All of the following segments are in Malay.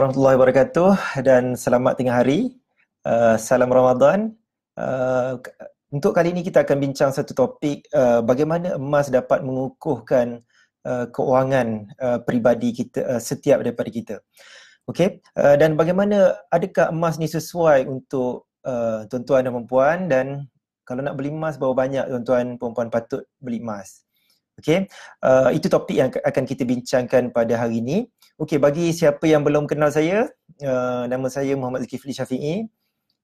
warahmatullahi wabarakatuh dan selamat tengah hari. Uh, salam Ramadan. Uh, untuk kali ini kita akan bincang satu topik uh, bagaimana emas dapat mengukuhkan uh, keuangan uh, peribadi kita uh, setiap daripada kita. Okey. Uh, dan bagaimana adakah emas ni sesuai untuk uh, tuan-tuan dan puan dan kalau nak beli emas bawa banyak tuan-tuan puan-puan patut beli emas. Okay, uh, itu topik yang akan kita bincangkan pada hari ini. Okay, bagi siapa yang belum kenal saya, uh, nama saya Muhammad Zulkifli Syafi'i.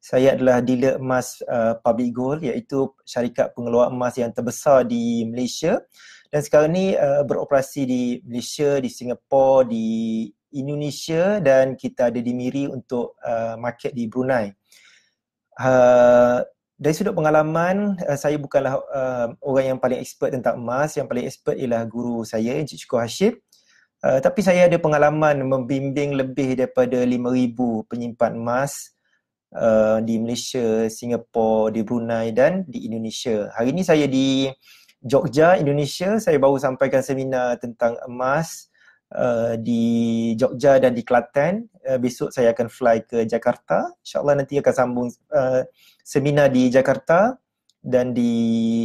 Saya adalah dealer emas uh, Public Gold iaitu syarikat pengeluar emas yang terbesar di Malaysia dan sekarang ni uh, beroperasi di Malaysia, di Singapura, di Indonesia dan kita ada di Miri untuk uh, market di Brunei. Uh, dari sudut pengalaman uh, saya bukanlah uh, orang yang paling expert tentang emas yang paling expert ialah guru saya Encik Cukur Hashim uh, tapi saya ada pengalaman membimbing lebih daripada 5000 penyimpan emas Uh, di Malaysia, Singapura, di Brunei dan di Indonesia. Hari ini saya di Jogja, Indonesia. Saya baru sampaikan seminar tentang emas uh, di Jogja dan di Kelantan. Uh, besok saya akan fly ke Jakarta. InsyaAllah nanti akan sambung uh, seminar di Jakarta dan di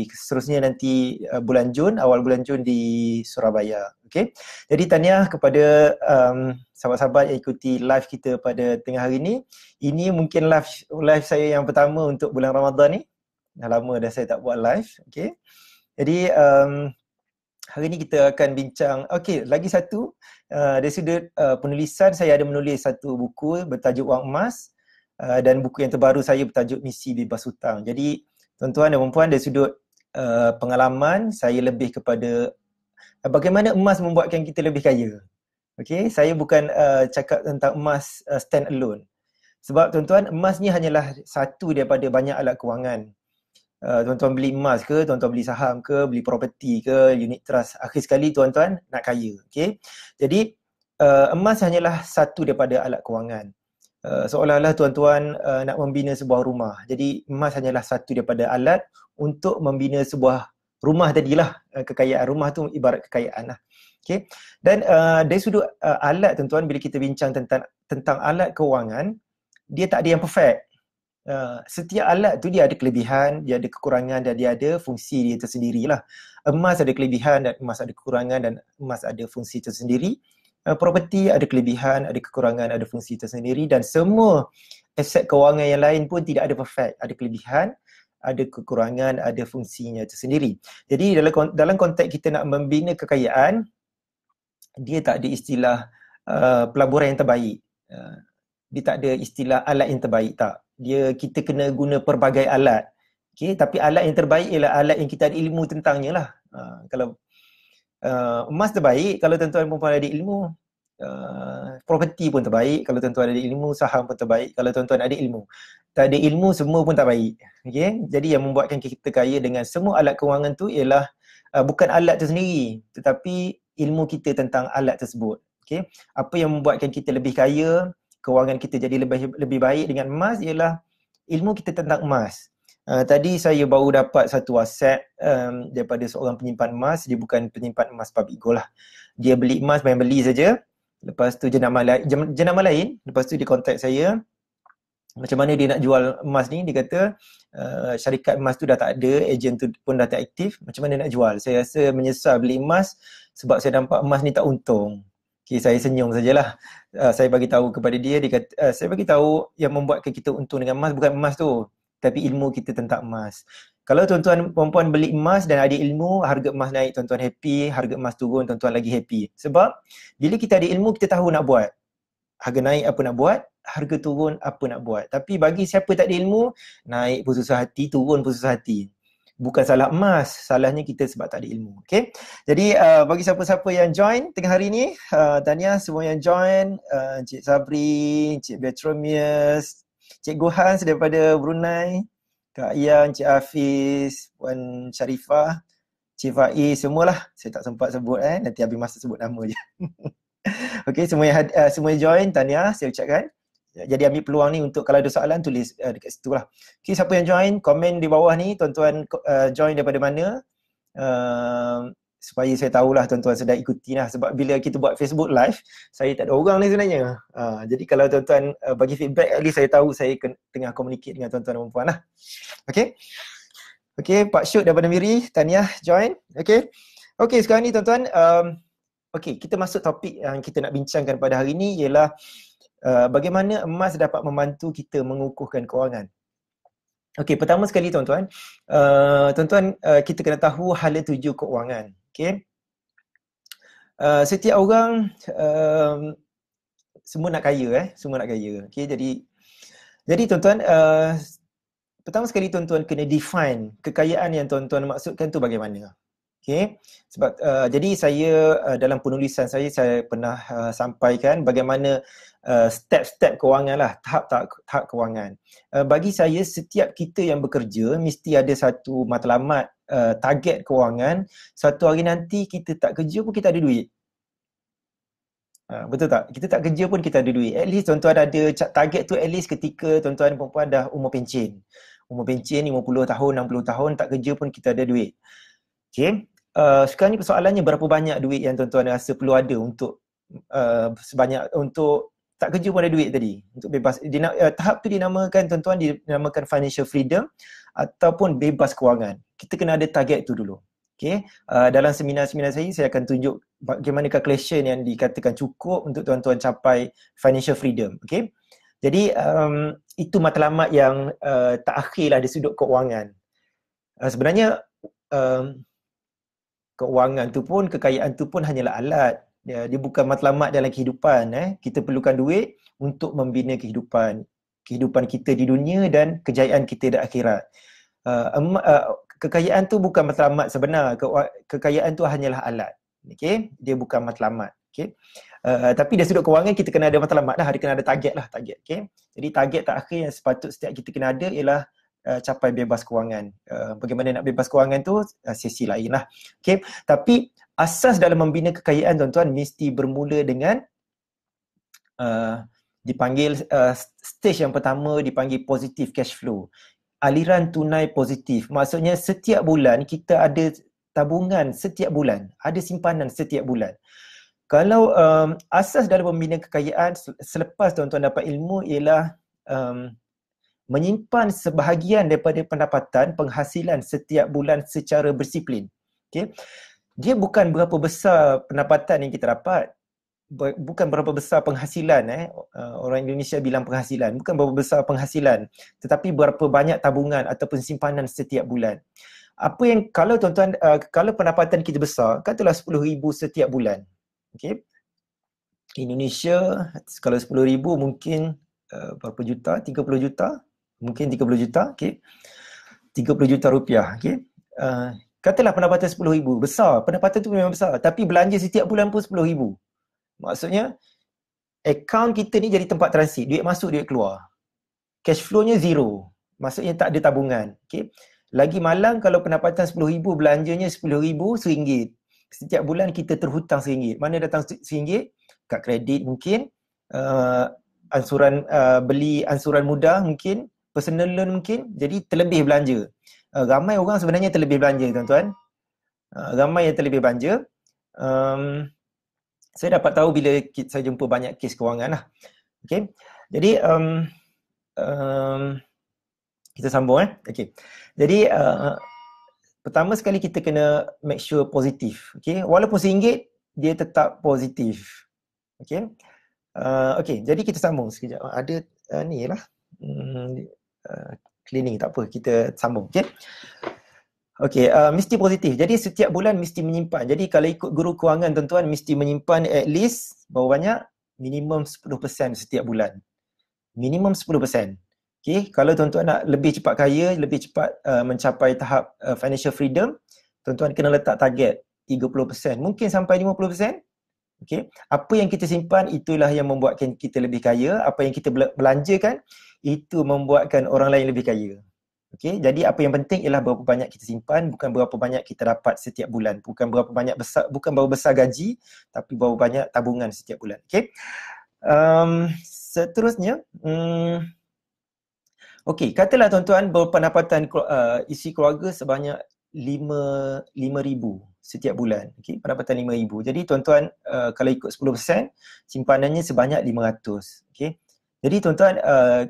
seterusnya nanti uh, bulan Jun, awal bulan Jun di Surabaya. Okay. Jadi tanya kepada um, sahabat-sahabat yang ikuti live kita pada tengah hari ini. Ini mungkin live live saya yang pertama untuk bulan Ramadan ni. Dah lama dah saya tak buat live. Okay. Jadi um, hari ini kita akan bincang okey lagi satu uh, dari sudut uh, penulisan saya ada menulis satu buku bertajuk wang emas uh, dan buku yang terbaru saya bertajuk misi bebas hutang jadi tuan-tuan dan puan-puan dari sudut uh, pengalaman saya lebih kepada uh, bagaimana emas membuatkan kita lebih kaya okey saya bukan uh, cakap tentang emas uh, stand alone sebab tuan-tuan emas ni hanyalah satu daripada banyak alat kewangan Eh, tuan-tuan beli emas ke, tuan-tuan beli saham ke, beli property ke, unit trust. Akhir sekali tuan-tuan nak kaya. Okay? Jadi uh, emas hanyalah satu daripada alat kewangan. Uh, seolah-olah tuan-tuan uh, nak membina sebuah rumah. Jadi emas hanyalah satu daripada alat untuk membina sebuah rumah tadilah. Uh, kekayaan rumah tu ibarat kekayaan lah. Okay? Dan uh, dari sudut uh, alat tuan-tuan bila kita bincang tentang tentang alat kewangan, dia tak ada yang perfect uh, setiap alat tu dia ada kelebihan, dia ada kekurangan dan dia ada fungsi dia tersendiri lah. Emas ada kelebihan dan emas ada kekurangan dan emas ada fungsi tersendiri. Uh, eh, Property ada kelebihan, ada kekurangan, ada fungsi tersendiri dan semua aset kewangan yang lain pun tidak ada perfect, ada kelebihan ada kekurangan, ada fungsinya tersendiri. Jadi dalam dalam konteks kita nak membina kekayaan, dia tak ada istilah uh, pelaburan yang terbaik. Uh, dia tak ada istilah alat yang terbaik tak dia kita kena guna perbagai alat okey tapi alat yang terbaik ialah alat yang kita ada ilmu tentangnya lah uh, kalau uh, emas terbaik kalau tuan-tuan perempuan ada ilmu uh, properti pun terbaik kalau tuan-tuan ada ilmu saham pun terbaik kalau tuan-tuan ada ilmu tak ada ilmu semua pun tak baik okey jadi yang membuatkan kita kaya dengan semua alat kewangan tu ialah uh, bukan alat tu sendiri tetapi ilmu kita tentang alat tersebut Okay? apa yang membuatkan kita lebih kaya kewangan kita jadi lebih lebih baik dengan emas ialah ilmu kita tentang emas. Uh, tadi saya baru dapat satu aset um, daripada seorang penyimpan emas, dia bukan penyimpan emas public gold lah. Dia beli emas main beli saja. Lepas tu jenama lain, jenama lain, lepas tu dia contact saya macam mana dia nak jual emas ni dia kata uh, syarikat emas tu dah tak ada ejen tu pun dah tak aktif macam mana nak jual saya rasa menyesal beli emas sebab saya nampak emas ni tak untung Okay, saya senyum sajalah. Uh, saya bagi tahu kepada dia, dia kata, uh, saya bagi tahu yang membuat kita untung dengan emas bukan emas tu. Tapi ilmu kita tentang emas. Kalau tuan-tuan perempuan beli emas dan ada ilmu, harga emas naik, tuan-tuan happy. Harga emas turun, tuan-tuan lagi happy. Sebab bila kita ada ilmu, kita tahu nak buat. Harga naik apa nak buat, harga turun apa nak buat. Tapi bagi siapa tak ada ilmu, naik pun susah hati, turun pun susah hati bukan salah emas salahnya kita sebab tak ada ilmu Okay, jadi uh, bagi siapa-siapa yang join tengah hari ni uh, tahniah semua yang join uh, cik Sabri cik Beatromius, cik Gohan daripada Brunei Kak Ian, Cik Hafiz, Puan Sharifah, Cik Faiz, semualah. Saya tak sempat sebut eh, nanti habis masa sebut nama je. okay, semua yang, uh, semua yang join, Tania saya ucapkan. Ya, jadi ambil peluang ni untuk kalau ada soalan tulis uh, dekat situ lah. Okay, siapa yang join, komen di bawah ni tuan-tuan uh, join daripada mana. Uh, supaya saya tahulah tuan-tuan sedang ikuti lah sebab bila kita buat Facebook live, saya tak ada orang ni sebenarnya. Uh, jadi kalau tuan-tuan uh, bagi feedback, at least saya tahu saya tengah communicate dengan tuan-tuan dan puan lah. Okay. Okay, Pak Syuk daripada Miri, Tahniah join. Okay. Okay, sekarang ni tuan-tuan, um, okay, kita masuk topik yang kita nak bincangkan pada hari ni ialah Uh, bagaimana emas dapat membantu kita mengukuhkan kewangan. Okey, pertama sekali tuan-tuan, uh, tuan-tuan uh, kita kena tahu hala tuju kewangan. Okey. Uh, setiap orang um, semua nak kaya eh, semua nak kaya. Okey, jadi jadi tuan-tuan uh, pertama sekali tuan-tuan kena define kekayaan yang tuan-tuan maksudkan tu bagaimana. Okay. Sebab uh, jadi saya uh, dalam penulisan saya saya pernah uh, sampaikan bagaimana uh, step-step kewangan lah tahap-tahap tahap kewangan. Uh, bagi saya setiap kita yang bekerja mesti ada satu matlamat uh, target kewangan. Satu hari nanti kita tak kerja pun kita ada duit. Ha, betul tak? Kita tak kerja pun kita ada duit. At least tuan-tuan ada target tu at least ketika tuan-tuan perempuan dah umur pencin. Umur pencin 50 tahun, 60 tahun tak kerja pun kita ada duit. Okay. Eh, sekarang ni persoalannya berapa banyak duit yang tuan-tuan rasa perlu ada untuk uh, sebanyak untuk tak kerja pun ada duit tadi untuk bebas Dina, uh, eh, tahap tu dinamakan tuan-tuan dinamakan financial freedom ataupun bebas kewangan kita kena ada target tu dulu okay uh, dalam seminar-seminar saya saya akan tunjuk bagaimana calculation yang dikatakan cukup untuk tuan-tuan capai financial freedom okay jadi um, itu matlamat yang uh, tak akhirlah di sudut kewangan uh, sebenarnya um, keuangan tu pun kekayaan tu pun hanyalah alat ya dia bukan matlamat dalam kehidupan eh kita perlukan duit untuk membina kehidupan kehidupan kita di dunia dan kejayaan kita di akhirat uh, um, uh, kekayaan tu bukan matlamat sebenar Ke, kekayaan tu hanyalah alat Okay, dia bukan matlamat Okay, Uh, ah, tapi dari sudut kewangan kita kena ada matlamat lah, kena ada target lah target okay? Jadi target terakhir yang sepatut setiap kita kena ada ialah uh, capai bebas kewangan. Uh, bagaimana nak bebas kewangan tu uh, sesi lain lah. Okay. Tapi asas dalam membina kekayaan tuan-tuan mesti bermula dengan uh, dipanggil uh, stage yang pertama dipanggil positif cash flow. Aliran tunai positif. Maksudnya setiap bulan kita ada tabungan setiap bulan. Ada simpanan setiap bulan. Kalau um, asas dalam membina kekayaan selepas tuan-tuan dapat ilmu ialah um, menyimpan sebahagian daripada pendapatan penghasilan setiap bulan secara bersiplin. Okay. Dia bukan berapa besar pendapatan yang kita dapat, bukan berapa besar penghasilan eh uh, orang Indonesia bilang penghasilan bukan berapa besar penghasilan tetapi berapa banyak tabungan ataupun simpanan setiap bulan apa yang kalau tuan-tuan uh, kalau pendapatan kita besar katalah 10000 setiap bulan okey Indonesia kalau 10000 mungkin uh, berapa juta 30 juta mungkin 30 juta okey 30 juta rupiah okey uh, katalah pendapatan 10000 besar pendapatan tu memang besar tapi belanja setiap bulan pun 10000 maksudnya account kita ni jadi tempat transit duit masuk duit keluar cash flow-nya zero maksudnya tak ada tabungan okey lagi malang kalau pendapatan 10000 belanjanya 10000 seringgit setiap bulan kita terhutang seringgit mana datang seringgit kad kredit mungkin uh, ansuran uh, beli ansuran mudah mungkin personal loan mungkin jadi terlebih belanja. Uh, ramai orang sebenarnya terlebih belanja tuan-tuan. Uh, ramai yang terlebih belanja. Um, saya dapat tahu bila saya jumpa banyak kes kewangan lah. Okay. Jadi um, um, kita sambung eh. Okay. Jadi uh, pertama sekali kita kena make sure positif. Okay. Walaupun singgit dia tetap positif. Okay. Uh, ah, okay. Jadi kita sambung sekejap. Ada uh, ni lah. Hmm. Uh, cleaning tak apa kita sambung okey okey uh, mesti positif jadi setiap bulan mesti menyimpan jadi kalau ikut guru kewangan tuan-tuan mesti menyimpan at least berapa banyak minimum 10% setiap bulan minimum 10% okey kalau tuan-tuan nak lebih cepat kaya lebih cepat uh, mencapai tahap uh, financial freedom tuan-tuan kena letak target 30% mungkin sampai Okay. Apa yang kita simpan itulah yang membuatkan kita lebih kaya. Apa yang kita belanjakan itu membuatkan orang lain lebih kaya. Okay. Jadi apa yang penting ialah berapa banyak kita simpan, bukan berapa banyak kita dapat setiap bulan. Bukan berapa banyak besar, bukan berapa besar gaji, tapi berapa banyak tabungan setiap bulan. Okay. Um, seterusnya, um, hmm, okay. katalah tuan-tuan berpendapatan uh, isi keluarga sebanyak lima, lima ribu setiap bulan. Okey, pendapatan 5000. Jadi tuan-tuan uh, kalau ikut 10% simpanannya sebanyak 500. Okey. Jadi tuan-tuan uh,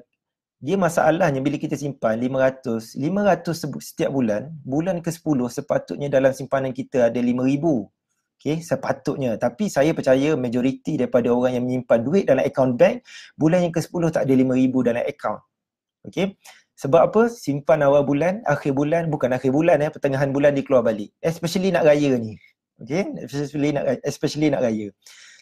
dia masalahnya bila kita simpan 500, 500 setiap bulan, bulan ke-10 sepatutnya dalam simpanan kita ada 5000. okay? sepatutnya. Tapi saya percaya majoriti daripada orang yang menyimpan duit dalam akaun bank, bulan yang ke-10 tak ada 5000 dalam akaun. okay? Sebab apa? Simpan awal bulan, akhir bulan, bukan akhir bulan ya, eh, pertengahan bulan dikeluar balik. Especially nak raya ni. Okay? Especially nak, especially nak raya.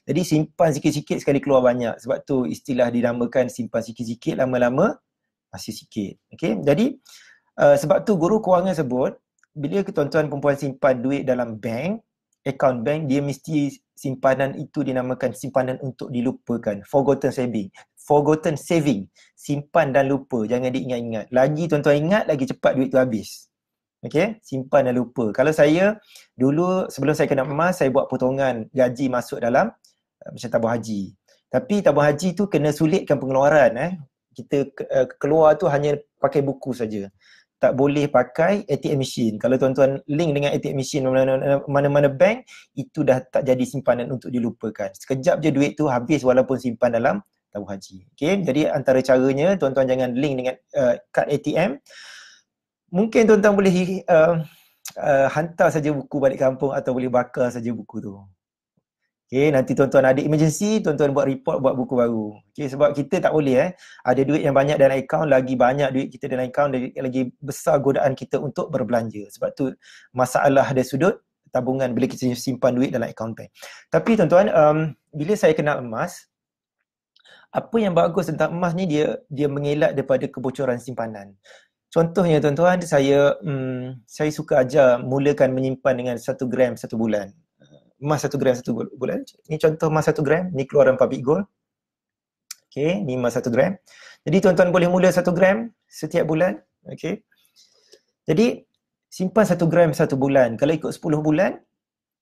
Jadi simpan sikit-sikit sekali keluar banyak. Sebab tu istilah dinamakan simpan sikit-sikit lama-lama masih sikit. Okay? Jadi uh, sebab tu guru kewangan sebut, bila tuan-tuan perempuan simpan duit dalam bank, account bank, dia mesti simpanan itu dinamakan simpanan untuk dilupakan. Forgotten saving forgotten saving simpan dan lupa jangan diingat-ingat lagi tuan-tuan ingat lagi cepat duit tu habis okey simpan dan lupa kalau saya dulu sebelum saya kena emas saya buat potongan gaji masuk dalam uh, macam tabung haji tapi tabung haji tu kena sulitkan pengeluaran eh kita uh, keluar tu hanya pakai buku saja tak boleh pakai ATM machine. Kalau tuan-tuan link dengan ATM machine mana-mana bank, itu dah tak jadi simpanan untuk dilupakan. Sekejap je duit tu habis walaupun simpan dalam tahu haji. Okay, jadi antara caranya tuan-tuan jangan link dengan uh, kad ATM. Mungkin tuan-tuan boleh uh, uh, hantar saja buku balik kampung atau boleh bakar saja buku tu. Okay, nanti tuan-tuan ada emergency, tuan-tuan buat report, buat buku baru. Okay, sebab kita tak boleh eh. Ada duit yang banyak dalam akaun, lagi banyak duit kita dalam akaun, lagi besar godaan kita untuk berbelanja. Sebab tu masalah ada sudut tabungan bila kita simpan duit dalam akaun bank. Tapi tuan-tuan, um, bila saya kenal emas, apa yang bagus tentang emas ni dia dia mengelak daripada kebocoran simpanan. Contohnya tuan-tuan saya hmm, saya suka aja mulakan menyimpan dengan 1 gram 1 bulan. Emas 1 gram 1 bulan. ini contoh emas 1 gram, ni keluaran public gold. Okey, ni emas 1 gram. Jadi tuan-tuan boleh mula 1 gram setiap bulan, okey. Jadi simpan 1 gram 1 bulan. Kalau ikut 10 bulan,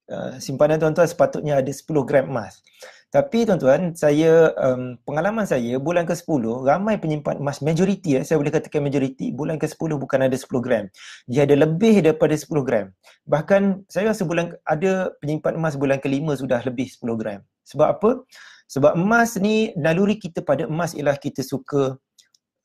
uh, simpanan tuan-tuan sepatutnya ada 10 gram emas. Tapi tuan-tuan, saya um, pengalaman saya bulan ke-10 ramai penyimpan emas majoriti ya, saya boleh katakan majoriti bulan ke-10 bukan ada 10 gram. Dia ada lebih daripada 10 gram. Bahkan saya rasa bulan ada penyimpan emas bulan ke-5 sudah lebih 10 gram. Sebab apa? Sebab emas ni naluri kita pada emas ialah kita suka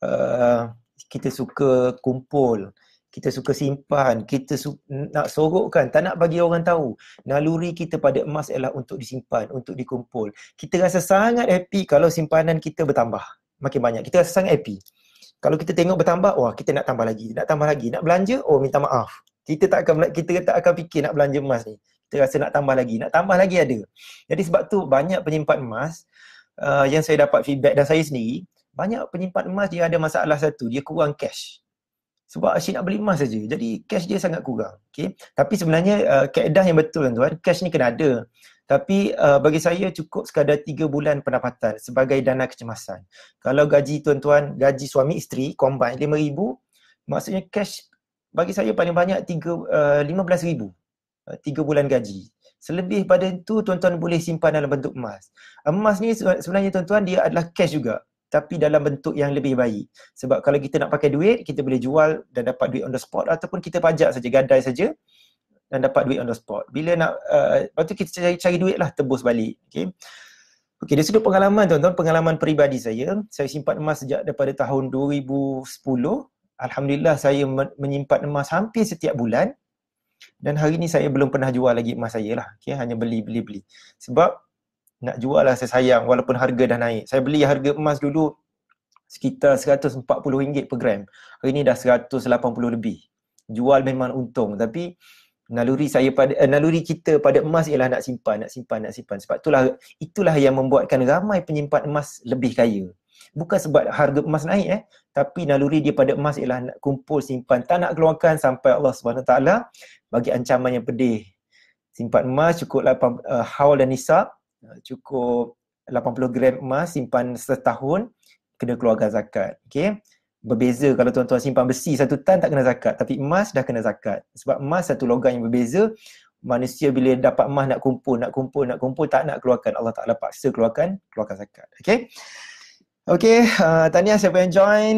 uh, kita suka kumpul, kita suka simpan, kita su- nak sorokkan, tak nak bagi orang tahu. Naluri kita pada emas ialah untuk disimpan, untuk dikumpul. Kita rasa sangat happy kalau simpanan kita bertambah. Makin banyak. Kita rasa sangat happy. Kalau kita tengok bertambah, wah kita nak tambah lagi, nak tambah lagi. Nak belanja, oh minta maaf. Kita tak akan kita tak akan fikir nak belanja emas ni. Kita rasa nak tambah lagi, nak tambah lagi ada. Jadi sebab tu banyak penyimpan emas uh, yang saya dapat feedback dan saya sendiri, banyak penyimpan emas dia ada masalah satu, dia kurang cash sebab asyik nak beli emas saja. Jadi cash dia sangat kurang. Okay. Tapi sebenarnya uh, keadaan yang betul tuan, cash ni kena ada. Tapi uh, bagi saya cukup sekadar 3 bulan pendapatan sebagai dana kecemasan. Kalau gaji tuan-tuan, gaji suami isteri combine RM5,000, maksudnya cash bagi saya paling banyak RM15,000. Uh, 3 uh, bulan gaji. Selebih pada itu tuan-tuan boleh simpan dalam bentuk emas. Emas ni sebenarnya tuan-tuan dia adalah cash juga tapi dalam bentuk yang lebih baik. Sebab kalau kita nak pakai duit, kita boleh jual dan dapat duit on the spot ataupun kita pajak saja, gadai saja dan dapat duit on the spot. Bila nak, uh, lepas tu kita cari, cari duit lah, tebus balik. Okay. okay. dari sudut pengalaman tuan-tuan, pengalaman peribadi saya, saya simpan emas sejak daripada tahun 2010. Alhamdulillah saya menyimpan emas hampir setiap bulan dan hari ni saya belum pernah jual lagi emas saya lah. Okay, hanya beli-beli-beli. Sebab nak jual lah saya sayang walaupun harga dah naik. Saya beli harga emas dulu sekitar RM140 per gram. Hari ni dah RM180 lebih. Jual memang untung tapi naluri saya pada eh, naluri kita pada emas ialah nak simpan, nak simpan, nak simpan. Sebab itulah itulah yang membuatkan ramai penyimpan emas lebih kaya. Bukan sebab harga emas naik eh, tapi naluri dia pada emas ialah nak kumpul simpan, tak nak keluarkan sampai Allah SWT bagi ancaman yang pedih. Simpan emas cukup lah uh, eh, haul dan nisab, Eh, cukup 80 gram emas simpan setahun kena keluarkan zakat. Okey. Berbeza kalau tuan-tuan simpan besi satu tan tak kena zakat tapi emas dah kena zakat. Sebab emas satu logam yang berbeza manusia bila dapat emas nak kumpul, nak kumpul, nak kumpul tak nak keluarkan Allah Taala paksa keluarkan, keluarkan zakat. Okey. Okey, uh, eh, tahniah siapa yang join.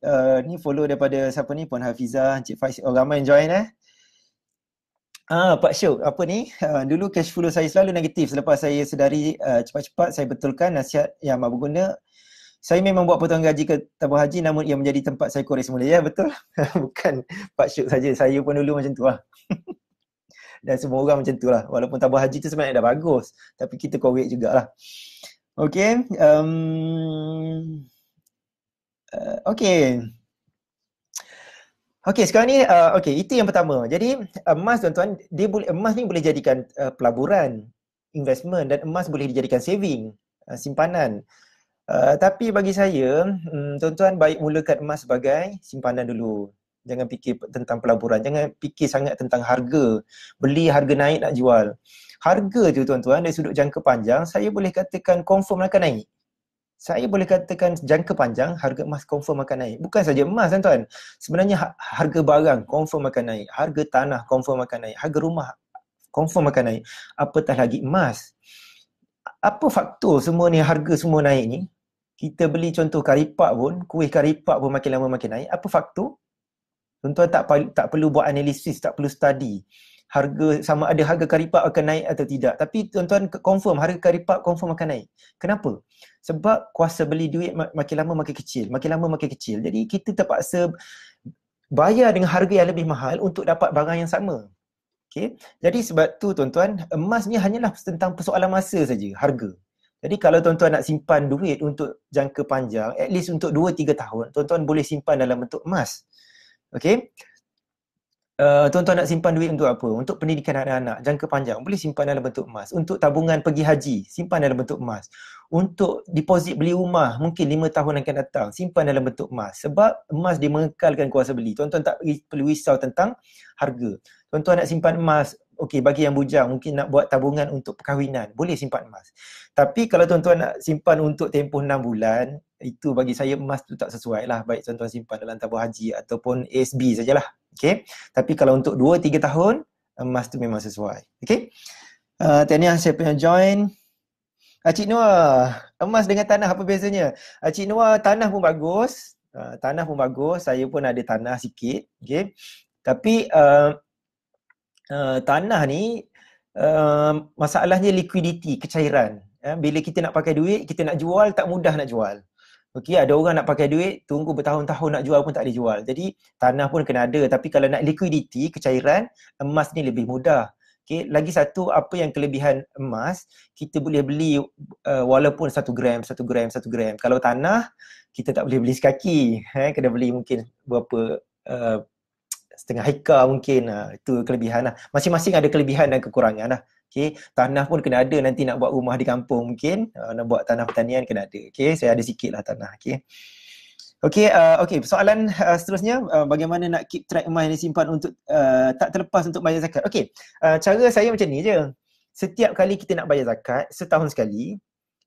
Uh, ni follow daripada siapa ni Puan Hafiza, Encik Faiz. Oh ramai yang join eh. Ah, Pak Syu, apa ni? Uh, dulu cash flow saya selalu negatif selepas saya sedari uh, cepat-cepat saya betulkan nasihat yang amat berguna. Saya memang buat potongan gaji ke tabung haji namun ia menjadi tempat saya korek semula. Ya, betul. Bukan Pak Syuk saja. Saya pun dulu macam tu lah. Dan semua orang macam tu lah. Walaupun tabung haji tu sebenarnya dah bagus. Tapi kita korek jugalah. Okay. Um, uh, ah, okay. Okey sekarang ni uh, okey itu yang pertama. Jadi emas tuan-tuan dia boleh emas ni boleh jadikan uh, pelaburan investment dan emas boleh dijadikan saving uh, simpanan. Uh, tapi bagi saya um, tuan-tuan baik mulakan emas sebagai simpanan dulu. Jangan fikir tentang pelaburan, jangan fikir sangat tentang harga. Beli harga naik nak jual. Harga tu tuan-tuan dari sudut jangka panjang saya boleh katakan confirm akan naik saya boleh katakan jangka panjang harga emas confirm akan naik. Bukan saja emas kan tuan. Sebenarnya ha- harga barang confirm akan naik. Harga tanah confirm akan naik. Harga rumah confirm akan naik. Apatah lagi emas. Apa faktor semua ni harga semua naik ni? Kita beli contoh karipap pun, kuih karipap pun makin lama makin naik. Apa faktor? Tuan-tuan tak, tak perlu buat analisis, tak perlu study harga sama ada harga karipap akan naik atau tidak. Tapi tuan-tuan confirm harga karipap confirm akan naik. Kenapa? Sebab kuasa beli duit makin lama makin kecil, makin lama makin kecil. Jadi kita terpaksa bayar dengan harga yang lebih mahal untuk dapat barang yang sama. Okay. Jadi sebab tu tuan-tuan, emas ni hanyalah tentang persoalan masa saja, harga. Jadi kalau tuan-tuan nak simpan duit untuk jangka panjang, at least untuk 2-3 tahun, tuan-tuan boleh simpan dalam bentuk emas. Okay. Uh, tuan-tuan nak simpan duit untuk apa? Untuk pendidikan anak-anak jangka panjang boleh simpan dalam bentuk emas. Untuk tabungan pergi haji, simpan dalam bentuk emas. Untuk deposit beli rumah mungkin 5 tahun akan datang, simpan dalam bentuk emas. Sebab emas dia mengekalkan kuasa beli. Tuan-tuan tak perlu risau tentang harga. Tuan-tuan nak simpan emas, okey bagi yang bujang mungkin nak buat tabungan untuk perkahwinan, boleh simpan emas. Tapi kalau tuan-tuan nak simpan untuk tempoh 6 bulan, itu bagi saya emas tu tak sesuai lah. Baik tuan-tuan simpan dalam tabung haji ataupun ASB sajalah. Okay. Tapi kalau untuk 2-3 tahun, emas tu memang sesuai. Okay. Uh, eh, Tahniah siapa yang join. Acik Noah, emas dengan tanah apa biasanya? Acik Noah, tanah pun bagus. Uh, tanah pun bagus. Saya pun ada tanah sikit. Okay. Tapi uh, uh, tanah ni, uh, masalahnya likuiditi, kecairan. bila kita nak pakai duit, kita nak jual, tak mudah nak jual. Okey, ada orang nak pakai duit, tunggu bertahun-tahun nak jual pun tak boleh jual. Jadi tanah pun kena ada tapi kalau nak liquidity, kecairan, emas ni lebih mudah. Okey, lagi satu apa yang kelebihan emas, kita boleh beli uh, walaupun satu gram, satu gram, satu gram. Kalau tanah, kita tak boleh beli sekaki. Eh, kena beli mungkin berapa uh, setengah hektar mungkin. Uh, itu kelebihan lah. Masing-masing ada kelebihan dan kekurangan lah. Okay, tanah pun kena ada nanti nak buat rumah di kampung mungkin uh, nak buat tanah pertanian kena ada. Okay, saya ada sikit lah tanah. Okay. Okay, uh, ah, okay. Soalan uh, seterusnya, uh, bagaimana nak keep track emas yang disimpan untuk uh, tak terlepas untuk bayar zakat? Okay, uh, cara saya macam ni je. Setiap kali kita nak bayar zakat, setahun sekali,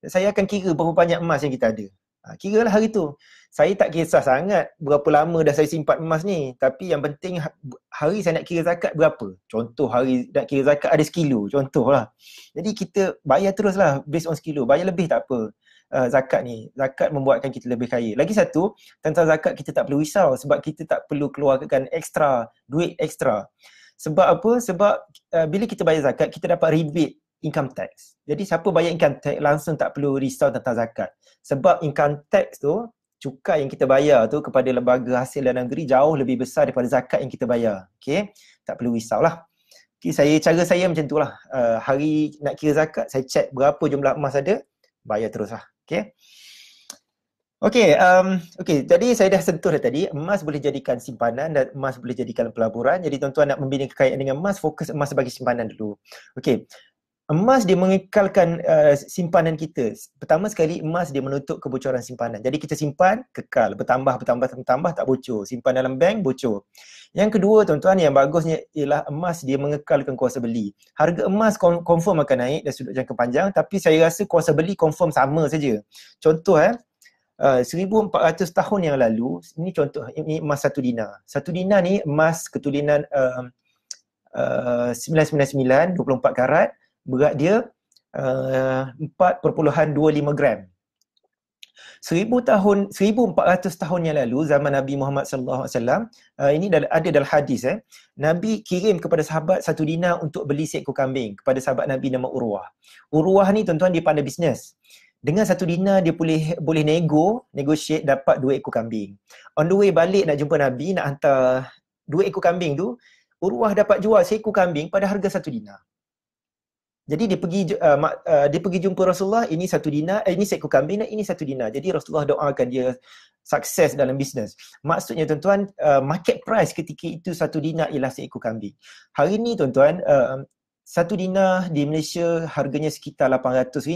saya akan kira berapa banyak emas yang kita ada. Ha, kira lah hari tu. Saya tak kisah sangat berapa lama dah saya simpan emas ni. Tapi yang penting ha, hari saya nak kira zakat berapa. Contoh hari nak kira zakat ada sekilo. Contoh lah. Jadi kita bayar terus lah based on sekilo. Bayar lebih tak apa uh, zakat ni. Zakat membuatkan kita lebih kaya. Lagi satu, tentang zakat kita tak perlu risau sebab kita tak perlu keluarkan extra, duit extra. Sebab apa? Sebab uh, bila kita bayar zakat, kita dapat rebate income tax. Jadi siapa bayar income tax langsung tak perlu risau tentang zakat. Sebab income tax tu cukai yang kita bayar tu kepada lembaga hasil dalam negeri jauh lebih besar daripada zakat yang kita bayar. Okay? Tak perlu risau lah. Okay, saya, cara saya macam tu lah. Uh, hari nak kira zakat, saya check berapa jumlah emas ada, bayar terus lah. Okay? Okay, um, okay, jadi saya dah sentuh dah tadi, emas boleh jadikan simpanan dan emas boleh jadikan pelaburan. Jadi tuan-tuan nak membina kekayaan dengan emas, fokus emas sebagai simpanan dulu. Okay, emas dia mengekalkan uh, simpanan kita. Pertama sekali emas dia menutup kebocoran simpanan. Jadi kita simpan kekal bertambah bertambah bertambah tak bocor. Simpan dalam bank bocor. Yang kedua tuan-tuan yang bagusnya ialah emas dia mengekalkan kuasa beli. Harga emas confirm akan naik dari sudut jangka panjang tapi saya rasa kuasa beli confirm sama saja. Contoh eh uh, 1400 tahun yang lalu ini contoh ini emas satu dina. Satu dina ni emas ketulinan um, uh, uh, 999 24 karat berat dia eh, uh, 4.25 gram. 1000 tahun 1400 tahun yang lalu zaman Nabi Muhammad sallallahu alaihi wasallam eh, ini ada dalam hadis eh Nabi kirim kepada sahabat satu dina untuk beli seekor kambing kepada sahabat Nabi nama Urwah. Urwah ni tuan-tuan dia pandai bisnes. Dengan satu dina dia boleh boleh nego, negotiate dapat dua ekor kambing. On the way balik nak jumpa Nabi nak hantar dua ekor kambing tu Urwah dapat jual seekor kambing pada harga satu dina. Jadi dia pergi uh, uh, dia pergi jumpa Rasulullah, ini satu dina, eh, ini seekor kambing, ini satu dina. Jadi Rasulullah doakan dia sukses dalam bisnes. Maksudnya tuan-tuan, uh, market price ketika itu satu dina ialah seekor kambing. Hari ini tuan-tuan, uh, satu dina di Malaysia harganya sekitar RM800.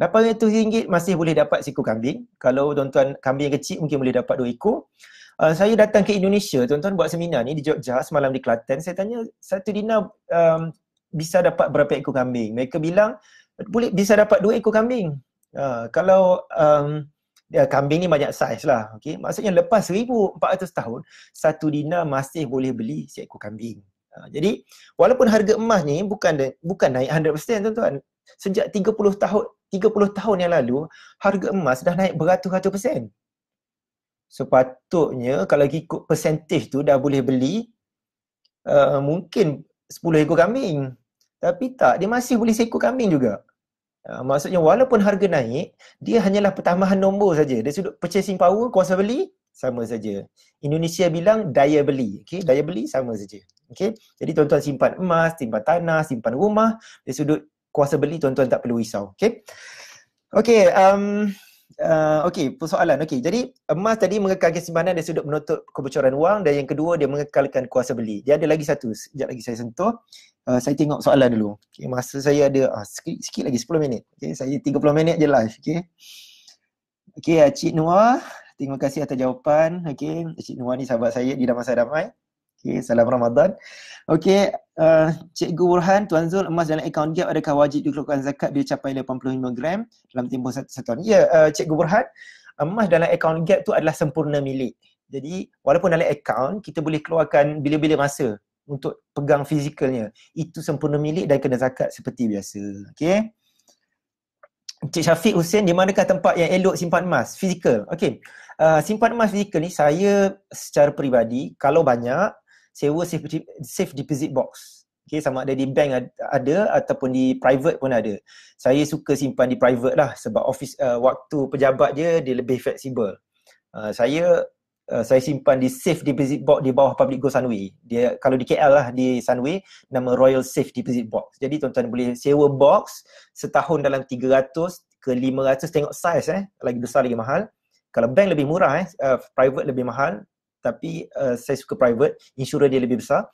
RM800 masih boleh dapat seekor kambing. Kalau tuan-tuan kambing yang kecil mungkin boleh dapat dua ekor. Uh, saya datang ke Indonesia, tuan-tuan buat seminar ni di Jogja semalam di Kelantan. Saya tanya, satu dina. um, bisa dapat berapa ekor kambing? Mereka bilang boleh bisa dapat dua ekor kambing. Uh, kalau um, ya, kambing ni banyak saiz lah. Okay? Maksudnya lepas 1400 tahun, satu dina masih boleh beli seekor kambing. Uh, jadi walaupun harga emas ni bukan bukan naik 100% tuan-tuan. Sejak 30 tahun 30 tahun yang lalu, harga emas dah naik beratus-ratus persen. Sepatutnya kalau ikut persentif tu dah boleh beli uh, mungkin 10 ekor kambing. Tapi tak, dia masih boleh seekor kambing juga. Ha, maksudnya walaupun harga naik, dia hanyalah pertambahan nombor saja. Dia sudut purchasing power, kuasa beli, sama saja. Indonesia bilang daya beli. Okay? Daya beli sama saja. Okay? Jadi tuan-tuan simpan emas, simpan tanah, simpan rumah. dia sudut kuasa beli, tuan-tuan tak perlu risau. Okay? Okay, um, Uh, okey, persoalan. Okey, jadi emas tadi mengekalkan simpanan dia sudut menutup kebocoran wang dan yang kedua dia mengekalkan kuasa beli. Dia ada lagi satu. Sekejap lagi saya sentuh. Uh, saya tengok soalan dulu. Okey, masa saya ada uh, sikit, sikit lagi 10 minit. Okey, saya 30 minit je live. Okey, okey, Cik Nuah, Terima kasih atas jawapan. Okey, Cik Nuah ni sahabat saya di dalam masa Damai. Okay, salam Ramadan. Okay, uh, Cikgu Burhan, Tuan Zul, emas dalam akaun gap adakah wajib dikeluarkan zakat bila capai 85 gram dalam tempoh satu, satu tahun? Ya, yeah, uh, Cikgu Burhan, emas dalam akaun gap tu adalah sempurna milik. Jadi, walaupun dalam akaun, kita boleh keluarkan bila-bila masa untuk pegang fizikalnya. Itu sempurna milik dan kena zakat seperti biasa. Okay. Cik Syafiq Hussein, di manakah tempat yang elok simpan emas? Fizikal. Okay. Uh, simpan emas fizikal ni saya secara peribadi kalau banyak sewa safe, safe deposit box. Okay, sama ada di bank ada ataupun di private pun ada. Saya suka simpan di private lah sebab office uh, waktu pejabat dia dia lebih fleksibel. Uh, saya uh, saya simpan di safe deposit box di bawah Public Go Sunway. Dia kalau di KL lah di Sunway nama Royal Safe Deposit Box. Jadi tuan-tuan boleh sewa box setahun dalam 300 ke 500 tengok size eh lagi besar lagi mahal. Kalau bank lebih murah eh uh, private lebih mahal tapi uh, saya suka private insurer dia lebih besar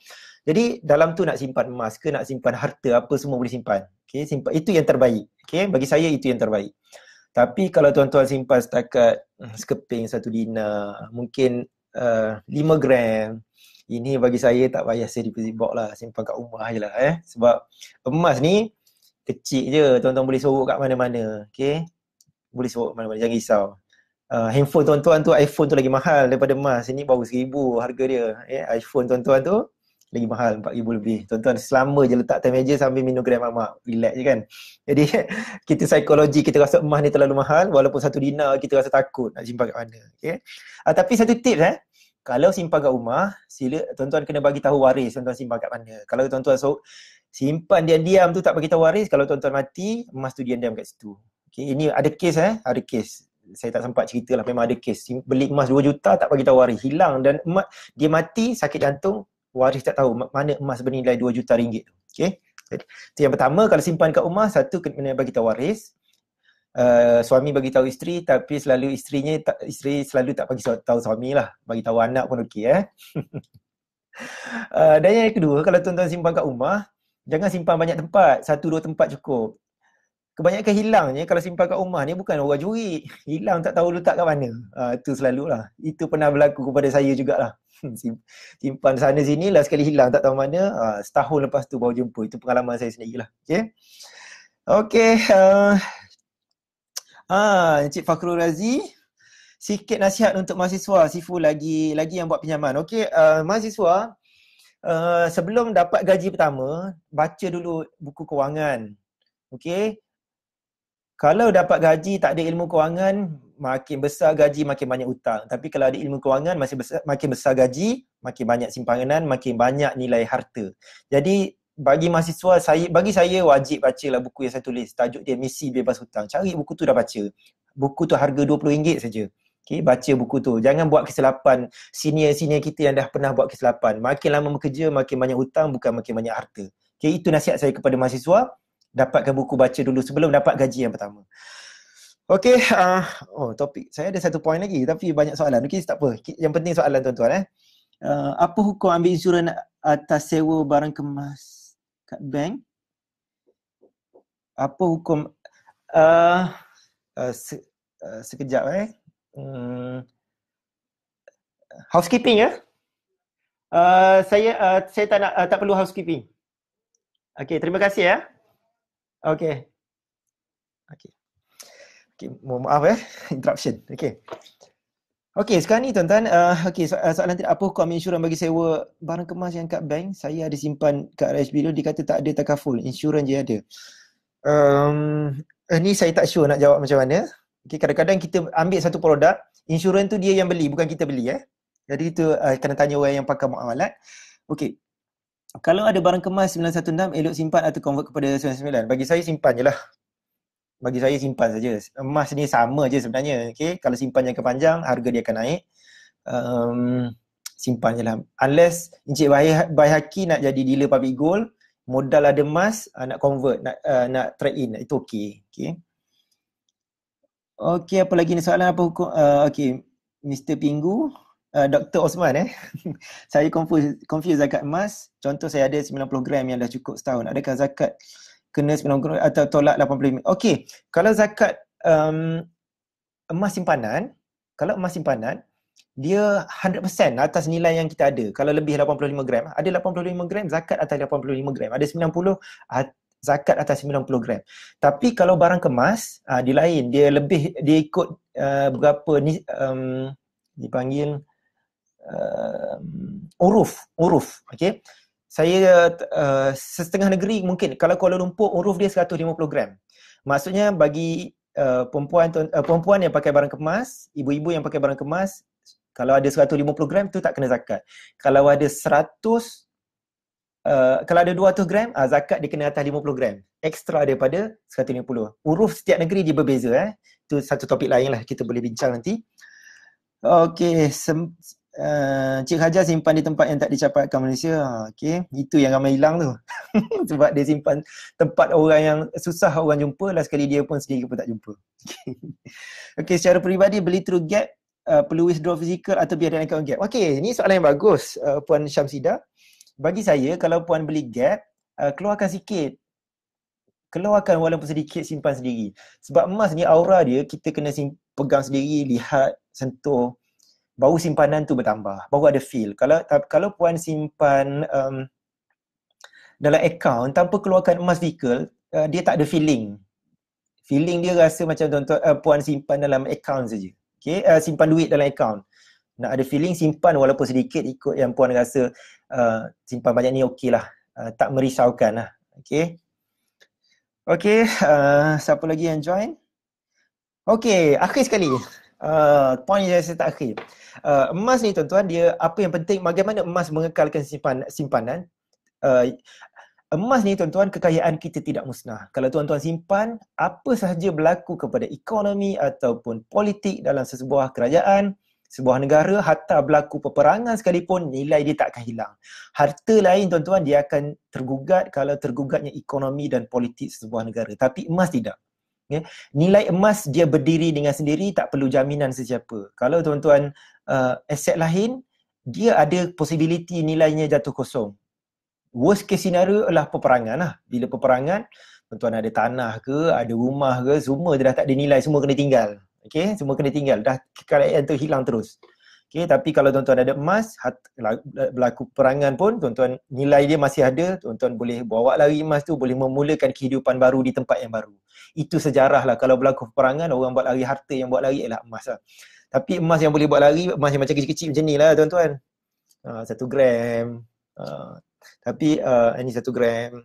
jadi dalam tu nak simpan emas ke nak simpan harta apa semua boleh simpan okey simpan itu yang terbaik okey bagi saya itu yang terbaik tapi kalau tuan-tuan simpan setakat hmm, sekeping satu dina, mungkin uh, eh, 5 gram ini bagi saya tak payah saya deposit box lah simpan kat rumah je lah eh sebab emas ni kecil je tuan-tuan boleh sorok kat mana-mana Okay, boleh sorok mana-mana jangan risau uh, handphone tuan-tuan tu iPhone tu lagi mahal daripada emas. Ini baru rm harga dia. Eh, iPhone tuan-tuan tu lagi mahal RM4,000 lebih. Tuan-tuan selama je letak time meja sambil minum kedai mamak. Relax je kan. Jadi kita psikologi kita rasa emas ni terlalu mahal walaupun satu dina kita rasa takut nak simpan kat mana. Okay? Uh, tapi satu tips eh. Kalau simpan kat rumah, sila tuan-tuan kena bagi tahu waris tuan-tuan simpan kat mana. Kalau tuan-tuan so, simpan diam-diam tu tak bagi tahu waris, kalau tuan-tuan mati, emas tu diam-diam kat situ. Okay, ini ada kes eh, ada kes saya tak sempat cerita lah memang ada kes beli emas 2 juta tak bagi tahu waris hilang dan emas, dia mati sakit jantung waris tak tahu mana emas bernilai 2 juta ringgit okey jadi yang pertama kalau simpan kat rumah satu kena bagi tahu waris Uh, suami bagi tahu isteri tapi selalu isterinya tak, isteri selalu tak bagi tahu suami lah bagi tahu anak pun okey eh uh, dan yang kedua kalau tuan-tuan simpan kat rumah jangan simpan banyak tempat satu dua tempat cukup kebanyakan hilangnya kalau simpan kat rumah ni bukan orang curi. Hilang tak tahu letak kat mana. Uh, itu lah. Itu pernah berlaku kepada saya jugalah. Hmm, simpan sana sini, lah sekali hilang tak tahu mana. Uh, setahun lepas tu baru jumpa. Itu pengalaman saya sendiri lah. Okay. Okay. Uh, ah. ah, Encik Fakrul Razi. Sikit nasihat untuk mahasiswa, sifu lagi lagi yang buat pinjaman. Okay, uh, mahasiswa, uh, sebelum dapat gaji pertama, baca dulu buku kewangan. Okay, kalau dapat gaji tak ada ilmu kewangan makin besar gaji makin banyak hutang tapi kalau ada ilmu kewangan masih besar, makin besar gaji makin banyak simpanan makin banyak nilai harta jadi bagi mahasiswa saya bagi saya wajib bacalah buku yang saya tulis tajuk dia misi bebas hutang cari buku tu dah baca buku tu harga RM20 saja Okay, baca buku tu. Jangan buat kesilapan senior-senior kita yang dah pernah buat kesilapan. Makin lama bekerja, makin banyak hutang, bukan makin banyak harta. Okay, itu nasihat saya kepada mahasiswa dapatkan buku baca dulu sebelum dapat gaji yang pertama. Okay, uh, ah, oh topik saya ada satu poin lagi tapi banyak soalan. Okay tak apa. Yang penting soalan tuan-tuan eh. Uh, apa hukum ambil insuran atas sewa barang kemas kat bank? Apa hukum uh, uh, se- uh, sekejap eh. Hmm. Housekeeping ya? Eh? Uh, saya uh, saya tak nak uh, tak perlu housekeeping. Okay, terima kasih ya. Eh? Okay. Okay. Okay, mohon maaf eh. Interruption. Okay. Okay, sekarang ni tuan-tuan. Uh, okay, so, uh, soalan tidak apa hukum insurans bagi sewa barang kemas yang kat bank. Saya ada simpan kat RHB dulu. Dia kata tak ada takaful. Insurans je ada. Um, uh, ni saya tak sure nak jawab macam mana. Okay, kadang-kadang kita ambil satu produk. Insurans tu dia yang beli. Bukan kita beli eh. Jadi itu uh, kena tanya orang yang pakai muamalat. Okay, kalau ada barang kemas 916 elok simpan atau convert kepada 99 bagi saya simpan je lah bagi saya simpan saja emas ni sama je sebenarnya okay? kalau simpan jangka panjang harga dia akan naik um, simpan je lah unless Encik Bayhaki nak jadi dealer public gold modal ada emas ah, nak convert nak uh, nak trade in itu okay. Okay. Okay. apa lagi ni soalan apa hukum uh, ah, okey Mr Pingu Eh, Dr. Osman eh. saya confuse, confuse zakat emas. Contoh saya ada 90 gram yang dah cukup setahun. Adakah zakat kena 90 gram atau tolak 80 Okey, kalau zakat um, emas simpanan, kalau emas simpanan, dia 100% atas nilai yang kita ada. Kalau lebih 85 gram, ada 85 gram, zakat atas 85 gram. Ada 90, uh, zakat atas 90 gram. Tapi kalau barang kemas, uh, ah, dia lain. Dia lebih, dia ikut uh, berapa ni, um, dipanggil uh, uruf uruf okey saya uh, setengah negeri mungkin kalau Kuala Lumpur uruf dia 150 gram maksudnya bagi uh, perempuan uh, perempuan yang pakai barang kemas ibu-ibu yang pakai barang kemas kalau ada 150 gram tu tak kena zakat kalau ada 100 Uh, kalau ada 200 gram, uh, zakat dia kena atas 50 gram. Ekstra daripada 150. Uruf setiap negeri dia berbeza. Eh. Itu satu topik lain lah kita boleh bincang nanti. Okay, Sem- uh, Cik Hajar simpan di tempat yang tak dicapatkan Malaysia. Ha, okay. Itu yang ramai hilang tu Sebab dia simpan tempat orang yang susah orang jumpa Last sekali dia pun sendiri pun tak jumpa Okay, okay secara peribadi beli through gap uh, Perlu withdraw physical atau biar dia account gap Okay ni soalan yang bagus uh, Puan Syamsida Bagi saya kalau Puan beli gap uh, Keluarkan sikit Keluarkan walaupun sedikit simpan sendiri Sebab emas ni aura dia kita kena sim- pegang sendiri Lihat, sentuh baru simpanan tu bertambah baru ada feel kalau kalau puan simpan um, dalam account tanpa keluarkan emas vehicle uh, dia tak ada feeling feeling dia rasa macam tuan-tuan uh, puan simpan dalam account saja Okay, uh, simpan duit dalam account nak ada feeling simpan walaupun sedikit ikut yang puan rasa uh, simpan banyak ni okey lah uh, tak merisaukan lah Okay. Okay. uh, siapa lagi yang join Okay, akhir sekali uh, point yang saya tak akhir. Uh, emas ni tuan-tuan, dia apa yang penting bagaimana emas mengekalkan simpan, simpanan. Uh, emas ni tuan-tuan, kekayaan kita tidak musnah. Kalau tuan-tuan simpan, apa sahaja berlaku kepada ekonomi ataupun politik dalam sesebuah kerajaan, sebuah negara, hatta berlaku peperangan sekalipun, nilai dia takkan hilang. Harta lain tuan-tuan, dia akan tergugat kalau tergugatnya ekonomi dan politik sebuah negara. Tapi emas tidak. Okay. Ya, nilai emas dia berdiri dengan sendiri tak perlu jaminan sesiapa. Kalau tuan-tuan uh, aset lain, dia ada possibility nilainya jatuh kosong. Worst case scenario lah peperangan lah. Bila peperangan, tuan-tuan ada tanah ke, ada rumah ke, semua dia dah tak ada nilai, semua kena tinggal. Okay, semua kena tinggal. Dah kekayaan tu hilang terus. Okay, tapi kalau tuan-tuan ada emas, hat, berlaku perangan pun, tuan-tuan nilai dia masih ada, tuan-tuan boleh bawa lari emas tu, boleh memulakan kehidupan baru di tempat yang baru. Itu sejarah lah kalau berlaku perangan, orang buat lari harta yang buat lari ialah emas lah. Tapi emas yang boleh buat lari, emas yang macam kecil-kecil macam ni lah tuan-tuan. Uh, satu gram. Uh, tapi uh, ini satu gram.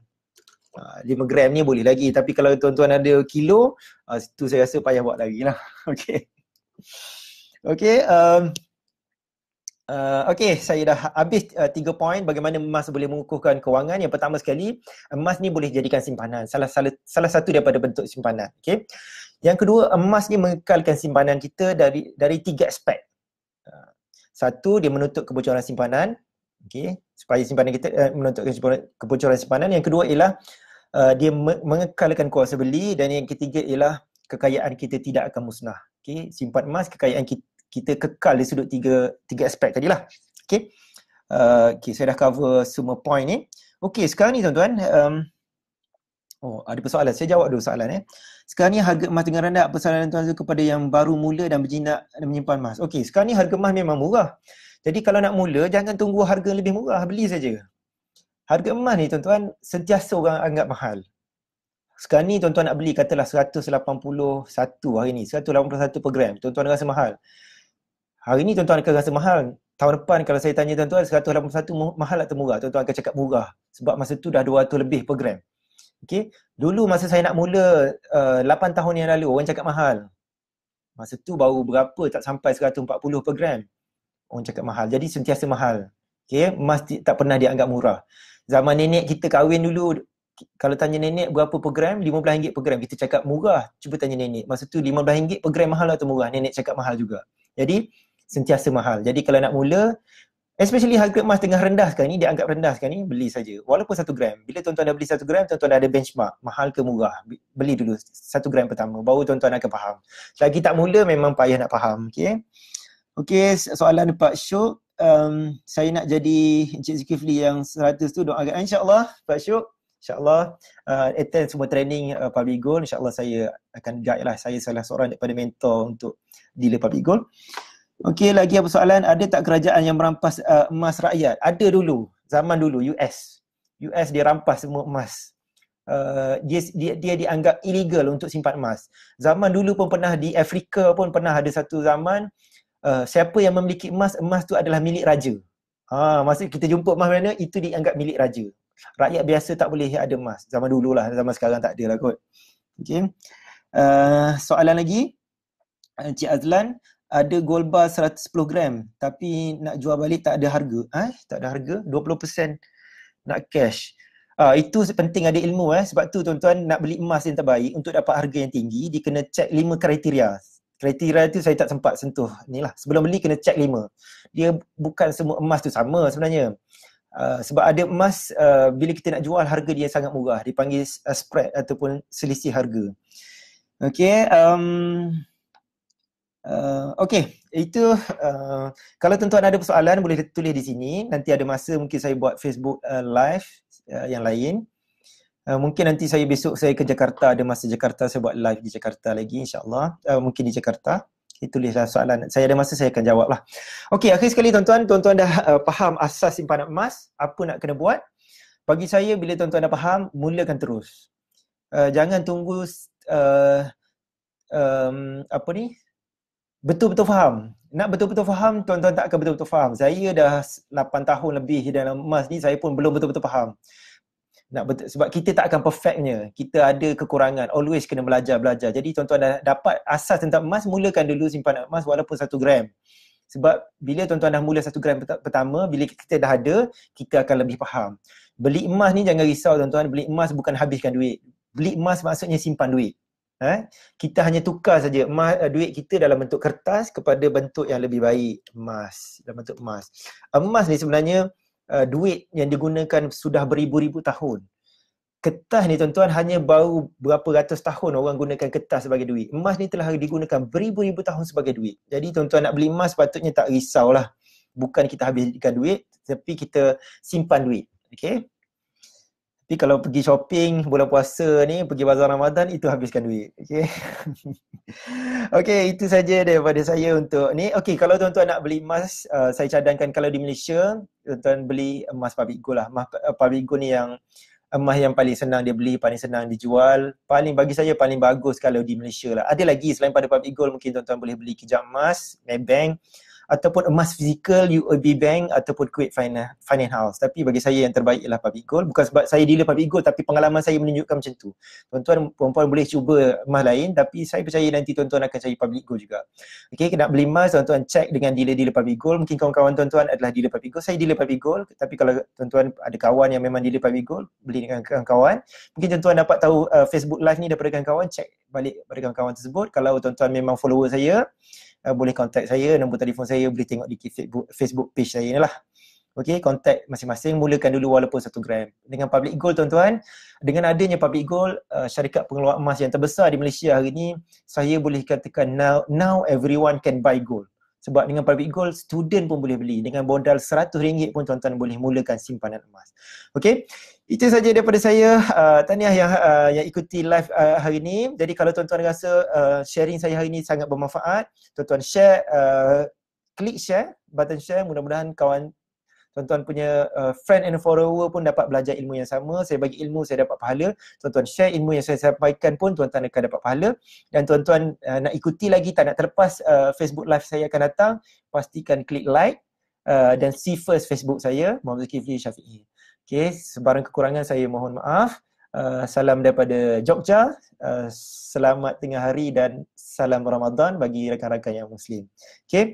Uh, 5 gram ni boleh lagi. Tapi kalau tuan-tuan ada kilo, uh, tu saya rasa payah buat lagi lah. Okay. Okay. Um, Uh, okay, saya dah habis uh, tiga poin bagaimana emas boleh mengukuhkan kewangan. Yang pertama sekali, emas ni boleh jadikan simpanan. Salah, salah, salah satu daripada bentuk simpanan. Okay. Yang kedua, emas ni mengekalkan simpanan kita dari dari tiga aspek. Uh, satu, dia menutup kebocoran simpanan. Okay, supaya simpanan kita uh, menutup kebocoran simpanan. Yang kedua ialah uh, dia me- mengekalkan kuasa beli. Dan yang ketiga ialah kekayaan kita tidak akan musnah. Okay, simpan emas, kekayaan kita kita kekal di sudut tiga tiga aspek tadi lah. Okay. Uh, okay, saya dah cover semua point ni. Okay, sekarang ni tuan-tuan, um, oh ada persoalan, saya jawab dulu soalan ni. Eh. Sekarang ni harga emas dengan rendah, apa soalan tuan-tuan kepada yang baru mula dan berjinak dan menyimpan emas? Okay, sekarang ni harga emas memang murah. Jadi kalau nak mula, jangan tunggu harga lebih murah, beli saja. Harga emas ni tuan-tuan, sentiasa orang anggap mahal. Sekarang ni tuan-tuan nak beli katalah 181 hari ni, 181 per gram, tuan-tuan rasa mahal. Hari ni tuan-tuan akan rasa mahal. Tahun depan kalau saya tanya tuan-tuan 181 mahal atau murah? Tuan-tuan akan cakap murah sebab masa tu dah 200 lebih per gram. Okay, Dulu masa saya nak mula uh, eh, 8 tahun yang lalu orang cakap mahal. Masa tu baru berapa tak sampai 140 per gram. Orang cakap mahal. Jadi sentiasa mahal. Okay, emas tak pernah dianggap murah. Zaman nenek kita kahwin dulu kalau tanya nenek berapa per gram? RM15 per gram. Kita cakap murah. Cuba tanya nenek. Masa tu RM15 per gram mahal atau lah murah? Nenek cakap mahal juga. Jadi sentiasa mahal. Jadi kalau nak mula, especially harga emas tengah rendah sekarang ni, dia anggap rendah sekarang ni, beli saja. Walaupun satu gram. Bila tuan-tuan dah beli satu gram, tuan-tuan dah ada benchmark. Mahal ke murah? Beli dulu satu gram pertama. Baru tuan-tuan akan faham. Selagi tak mula, memang payah nak faham. Okay. Okay, soalan Pak Syuk. Um, saya nak jadi Encik Zikifli yang seratus tu doa agak. InsyaAllah, Pak Syuk. InsyaAllah, uh, attend semua training uh, Public Gold. InsyaAllah saya akan guide lah. Saya salah seorang daripada mentor untuk dealer Public Gold. Okey lagi apa soalan? Ada tak kerajaan yang merampas uh, emas rakyat? Ada dulu, zaman dulu US. US dia rampas semua emas. Uh, dia, dia, dia dianggap illegal untuk simpan emas. Zaman dulu pun pernah di Afrika pun pernah ada satu zaman uh, siapa yang memiliki emas, emas tu adalah milik raja. Ha, masa kita jumpa emas mana, itu dianggap milik raja. Rakyat biasa tak boleh ada emas. Zaman dulu lah, zaman sekarang tak ada lah kot. Okay. Uh, soalan lagi? Encik uh, Azlan, ada gold bar 110 gram tapi nak jual balik tak ada harga eh tak ada harga 20% nak cash ah uh, itu penting ada ilmu eh sebab tu tuan-tuan nak beli emas yang terbaik untuk dapat harga yang tinggi dia kena check lima kriteria kriteria tu saya tak sempat sentuh ni sebelum beli kena check lima. dia bukan semua emas tu sama sebenarnya Uh, sebab ada emas uh, bila kita nak jual harga dia sangat murah dipanggil spread ataupun selisih harga okey um, Eh, okay, itu uh, kalau tuan-tuan ada persoalan boleh tulis di sini. Nanti ada masa mungkin saya buat Facebook uh, live uh, yang lain. Uh, mungkin nanti saya besok saya ke Jakarta ada masa Jakarta saya buat live di Jakarta lagi insyaAllah. Uh, mungkin di Jakarta. Okay, tulislah soalan. Saya ada masa saya akan jawab lah. Okay, akhir sekali tuan-tuan. Tuan-tuan dah uh, faham asas simpanan emas. Apa nak kena buat. Bagi saya bila tuan-tuan dah faham, mulakan terus. Uh, jangan tunggu uh, um, apa ni betul-betul faham. Nak betul-betul faham, tuan-tuan tak akan betul-betul faham. Saya dah 8 tahun lebih dalam emas ni, saya pun belum betul-betul faham. Nak betul, sebab kita tak akan perfectnya. Kita ada kekurangan. Always kena belajar-belajar. Jadi tuan-tuan dah dapat asas tentang emas, mulakan dulu simpan emas walaupun 1 gram. Sebab bila tuan-tuan dah mula 1 gram pertama, bila kita dah ada, kita akan lebih faham. Beli emas ni jangan risau tuan-tuan. Beli emas bukan habiskan duit. Beli emas maksudnya simpan duit eh kita hanya tukar saja eh, duit kita dalam bentuk kertas kepada bentuk yang lebih baik emas dalam bentuk emas emas ni sebenarnya uh, duit yang digunakan sudah beribu-ribu tahun kertas ni tuan-tuan hanya baru berapa ratus tahun orang gunakan kertas sebagai duit emas ni telah digunakan beribu-ribu tahun sebagai duit jadi tuan-tuan nak beli emas patutnya tak risaulah bukan kita habiskan duit tapi kita simpan duit okey tapi kalau pergi shopping bulan puasa ni, pergi bazar Ramadan itu habiskan duit. Okay. okay, itu saja daripada saya untuk ni. Okay, kalau tuan-tuan nak beli emas, uh, saya cadangkan kalau di Malaysia, tuan-tuan beli emas public gold lah. Emas uh, public gold ni yang emas yang paling senang dia beli, paling senang dijual. Paling bagi saya paling bagus kalau di Malaysia lah. Ada lagi selain pada public gold mungkin tuan-tuan boleh beli kejap emas, Maybank. bank ataupun emas fizikal UOB Bank ataupun Kuwait Finance, House. Tapi bagi saya yang terbaik ialah public gold. Bukan sebab saya dealer public gold tapi pengalaman saya menunjukkan macam tu. Tuan-tuan perempuan boleh cuba emas lain tapi saya percaya nanti tuan-tuan akan cari public gold juga. Okay, nak beli emas tuan-tuan check dengan dealer-dealer public gold. Mungkin kawan-kawan tuan-tuan adalah dealer public gold. Saya dealer public gold tapi kalau tuan-tuan ada kawan yang memang dealer public gold, beli dengan kawan-kawan. Mungkin tuan-tuan dapat tahu uh, Facebook live ni daripada kawan-kawan, check balik pada kawan-kawan tersebut. Kalau tuan-tuan memang follower saya, uh, boleh contact saya nombor telefon saya boleh tengok di Facebook page saya ni lah. okay contact masing-masing mulakan dulu walaupun satu gram. Dengan public goal tuan-tuan, dengan adanya public goal uh, syarikat pengeluar emas yang terbesar di Malaysia hari ni, saya boleh katakan now now everyone can buy gold. Sebab dengan private gold, student pun boleh beli. Dengan modal RM100 pun tuan-tuan boleh mulakan simpanan emas. Okay? Itu saja daripada saya. Uh, tahniah yang, uh, yang ikuti live uh, hari ini. Jadi kalau tuan-tuan rasa uh, sharing saya hari ini sangat bermanfaat, tuan-tuan share, uh, klik share, button share. Mudah-mudahan kawan tuan-tuan punya uh, friend and follower pun dapat belajar ilmu yang sama saya bagi ilmu saya dapat pahala tuan-tuan share ilmu yang saya sampaikan pun tuan-tuan akan dapat pahala dan tuan-tuan uh, nak ikuti lagi tak nak terlepas uh, Facebook live saya akan datang pastikan klik like uh, dan see first Facebook saya Muhammad Zakifli Syafiee Okay, sebarang kekurangan saya mohon maaf Uh, salam daripada Jogja. Uh, selamat tengah hari dan salam Ramadan bagi rakan-rakan yang Muslim. Okay.